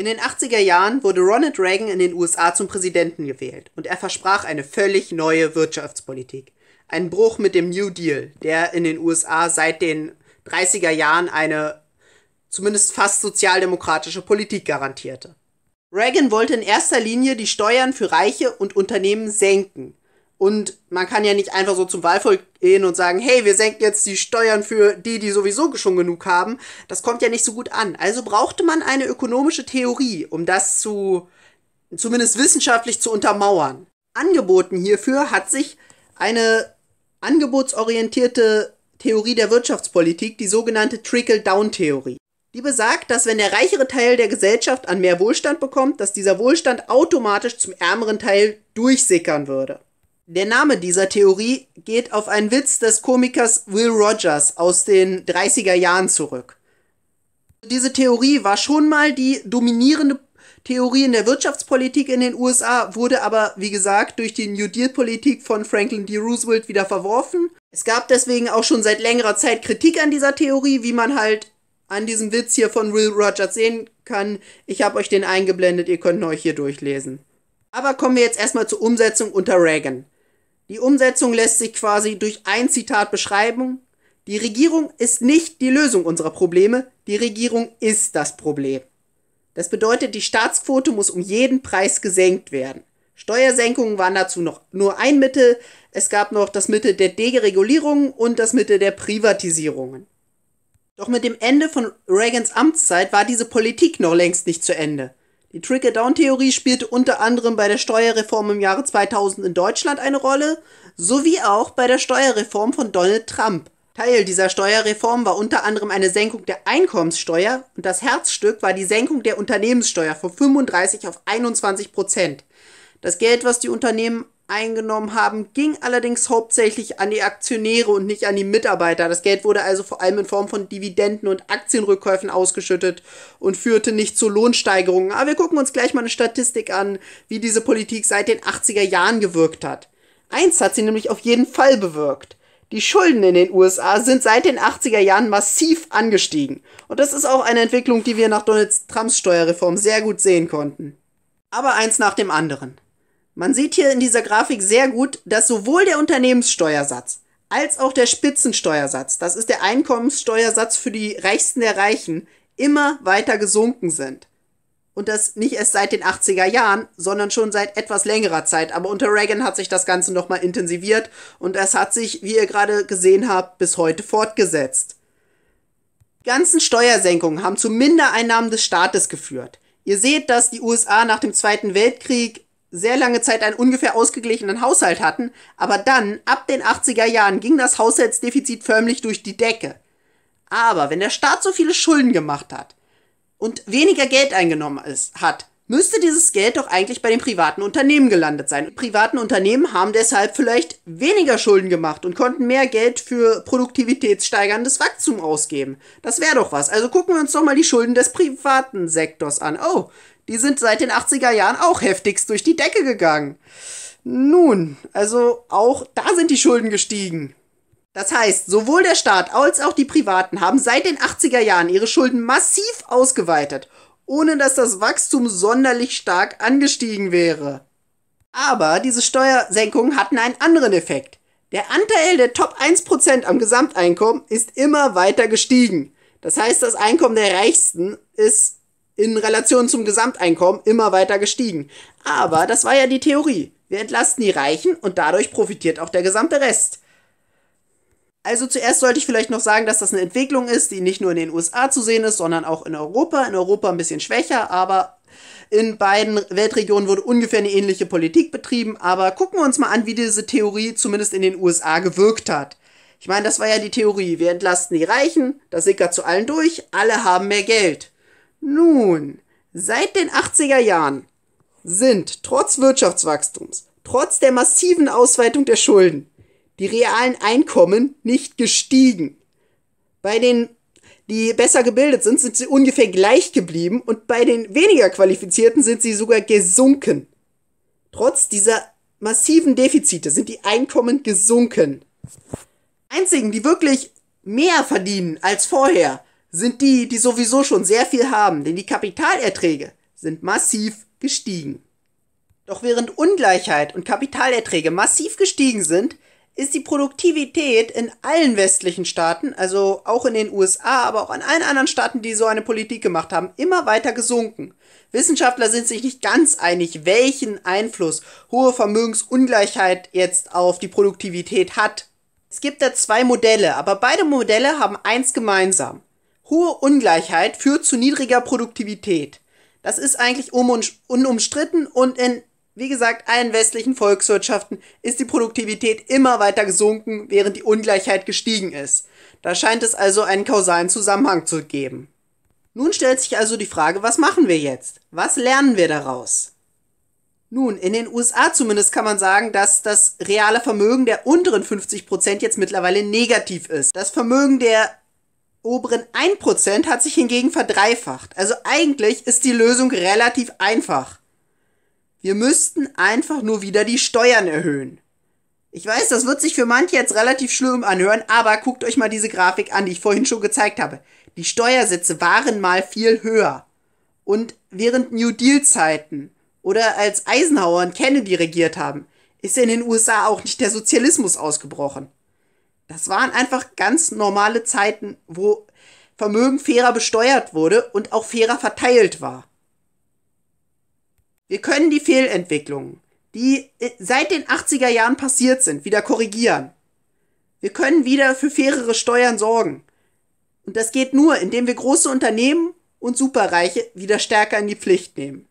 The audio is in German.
In den 80er Jahren wurde Ronald Reagan in den USA zum Präsidenten gewählt und er versprach eine völlig neue Wirtschaftspolitik. Ein Bruch mit dem New Deal, der in den USA seit den 30er Jahren eine zumindest fast sozialdemokratische Politik garantierte. Reagan wollte in erster Linie die Steuern für Reiche und Unternehmen senken, und man kann ja nicht einfach so zum Wahlvolk gehen und sagen, hey, wir senken jetzt die Steuern für die, die sowieso schon genug haben. Das kommt ja nicht so gut an. Also brauchte man eine ökonomische Theorie, um das zu, zumindest wissenschaftlich zu untermauern. Angeboten hierfür hat sich eine angebotsorientierte Theorie der Wirtschaftspolitik, die sogenannte Trickle-Down-Theorie. Die besagt, dass wenn der reichere Teil der Gesellschaft an mehr Wohlstand bekommt, dass dieser Wohlstand automatisch zum ärmeren Teil durchsickern würde. Der Name dieser Theorie geht auf einen Witz des Komikers Will Rogers aus den 30er Jahren zurück. Diese Theorie war schon mal die dominierende Theorie in der Wirtschaftspolitik in den USA, wurde aber, wie gesagt, durch die New Deal-Politik von Franklin D. Roosevelt wieder verworfen. Es gab deswegen auch schon seit längerer Zeit Kritik an dieser Theorie, wie man halt an diesem Witz hier von Will Rogers sehen kann. Ich habe euch den eingeblendet, ihr könnt ihn euch hier durchlesen. Aber kommen wir jetzt erstmal zur Umsetzung unter Reagan. Die Umsetzung lässt sich quasi durch ein Zitat beschreiben. Die Regierung ist nicht die Lösung unserer Probleme, die Regierung ist das Problem. Das bedeutet, die Staatsquote muss um jeden Preis gesenkt werden. Steuersenkungen waren dazu noch nur ein Mittel. Es gab noch das Mittel der Deregulierung und das Mittel der Privatisierungen. Doch mit dem Ende von Reagans Amtszeit war diese Politik noch längst nicht zu Ende. Die Trickle-Down-Theorie spielte unter anderem bei der Steuerreform im Jahre 2000 in Deutschland eine Rolle, sowie auch bei der Steuerreform von Donald Trump. Teil dieser Steuerreform war unter anderem eine Senkung der Einkommenssteuer und das Herzstück war die Senkung der Unternehmenssteuer von 35 auf 21 Prozent. Das Geld, was die Unternehmen eingenommen haben, ging allerdings hauptsächlich an die Aktionäre und nicht an die Mitarbeiter. Das Geld wurde also vor allem in Form von Dividenden und Aktienrückkäufen ausgeschüttet und führte nicht zu Lohnsteigerungen. Aber wir gucken uns gleich mal eine Statistik an, wie diese Politik seit den 80er Jahren gewirkt hat. Eins hat sie nämlich auf jeden Fall bewirkt. Die Schulden in den USA sind seit den 80er Jahren massiv angestiegen. Und das ist auch eine Entwicklung, die wir nach Donald Trumps Steuerreform sehr gut sehen konnten. Aber eins nach dem anderen. Man sieht hier in dieser Grafik sehr gut, dass sowohl der Unternehmenssteuersatz als auch der Spitzensteuersatz, das ist der Einkommenssteuersatz für die Reichsten der Reichen, immer weiter gesunken sind. Und das nicht erst seit den 80er Jahren, sondern schon seit etwas längerer Zeit. Aber unter Reagan hat sich das Ganze nochmal intensiviert und es hat sich, wie ihr gerade gesehen habt, bis heute fortgesetzt. Die ganzen Steuersenkungen haben zu Mindereinnahmen des Staates geführt. Ihr seht, dass die USA nach dem Zweiten Weltkrieg sehr lange Zeit einen ungefähr ausgeglichenen Haushalt hatten, aber dann, ab den 80er Jahren, ging das Haushaltsdefizit förmlich durch die Decke. Aber wenn der Staat so viele Schulden gemacht hat und weniger Geld eingenommen ist, hat, müsste dieses Geld doch eigentlich bei den privaten Unternehmen gelandet sein. privaten Unternehmen haben deshalb vielleicht weniger Schulden gemacht und konnten mehr Geld für produktivitätssteigerndes Wachstum ausgeben. Das wäre doch was. Also gucken wir uns doch mal die Schulden des privaten Sektors an. Oh, die sind seit den 80er Jahren auch heftigst durch die Decke gegangen. Nun, also auch da sind die Schulden gestiegen. Das heißt, sowohl der Staat als auch die Privaten haben seit den 80er Jahren ihre Schulden massiv ausgeweitet, ohne dass das Wachstum sonderlich stark angestiegen wäre. Aber diese Steuersenkungen hatten einen anderen Effekt. Der Anteil der Top 1% am Gesamteinkommen ist immer weiter gestiegen. Das heißt, das Einkommen der Reichsten ist in Relation zum Gesamteinkommen immer weiter gestiegen. Aber das war ja die Theorie. Wir entlasten die Reichen und dadurch profitiert auch der gesamte Rest. Also zuerst sollte ich vielleicht noch sagen, dass das eine Entwicklung ist, die nicht nur in den USA zu sehen ist, sondern auch in Europa. In Europa ein bisschen schwächer, aber in beiden Weltregionen wurde ungefähr eine ähnliche Politik betrieben. Aber gucken wir uns mal an, wie diese Theorie zumindest in den USA gewirkt hat. Ich meine, das war ja die Theorie. Wir entlasten die Reichen, das sickert zu allen durch, alle haben mehr Geld. Nun, seit den 80er Jahren sind trotz Wirtschaftswachstums, trotz der massiven Ausweitung der Schulden, die realen Einkommen nicht gestiegen. Bei den, die besser gebildet sind, sind sie ungefähr gleich geblieben und bei den weniger qualifizierten sind sie sogar gesunken. Trotz dieser massiven Defizite sind die Einkommen gesunken. Einzigen, die wirklich mehr verdienen als vorher, sind die, die sowieso schon sehr viel haben, denn die Kapitalerträge sind massiv gestiegen. Doch während Ungleichheit und Kapitalerträge massiv gestiegen sind, ist die Produktivität in allen westlichen Staaten, also auch in den USA, aber auch in allen anderen Staaten, die so eine Politik gemacht haben, immer weiter gesunken. Wissenschaftler sind sich nicht ganz einig, welchen Einfluss hohe Vermögensungleichheit jetzt auf die Produktivität hat. Es gibt da zwei Modelle, aber beide Modelle haben eins gemeinsam. Hohe Ungleichheit führt zu niedriger Produktivität. Das ist eigentlich unumstritten und in, wie gesagt, allen westlichen Volkswirtschaften ist die Produktivität immer weiter gesunken, während die Ungleichheit gestiegen ist. Da scheint es also einen kausalen Zusammenhang zu geben. Nun stellt sich also die Frage, was machen wir jetzt? Was lernen wir daraus? Nun, in den USA zumindest kann man sagen, dass das reale Vermögen der unteren 50% jetzt mittlerweile negativ ist. Das Vermögen der oberen 1% hat sich hingegen verdreifacht. Also eigentlich ist die Lösung relativ einfach. Wir müssten einfach nur wieder die Steuern erhöhen. Ich weiß, das wird sich für manche jetzt relativ schlimm anhören, aber guckt euch mal diese Grafik an, die ich vorhin schon gezeigt habe. Die Steuersätze waren mal viel höher. Und während New Deal-Zeiten oder als Eisenhower und Kennedy regiert haben, ist in den USA auch nicht der Sozialismus ausgebrochen. Das waren einfach ganz normale Zeiten, wo Vermögen fairer besteuert wurde und auch fairer verteilt war. Wir können die Fehlentwicklungen, die äh, seit den 80er Jahren passiert sind, wieder korrigieren. Wir können wieder für fairere Steuern sorgen. Und das geht nur, indem wir große Unternehmen und Superreiche wieder stärker in die Pflicht nehmen.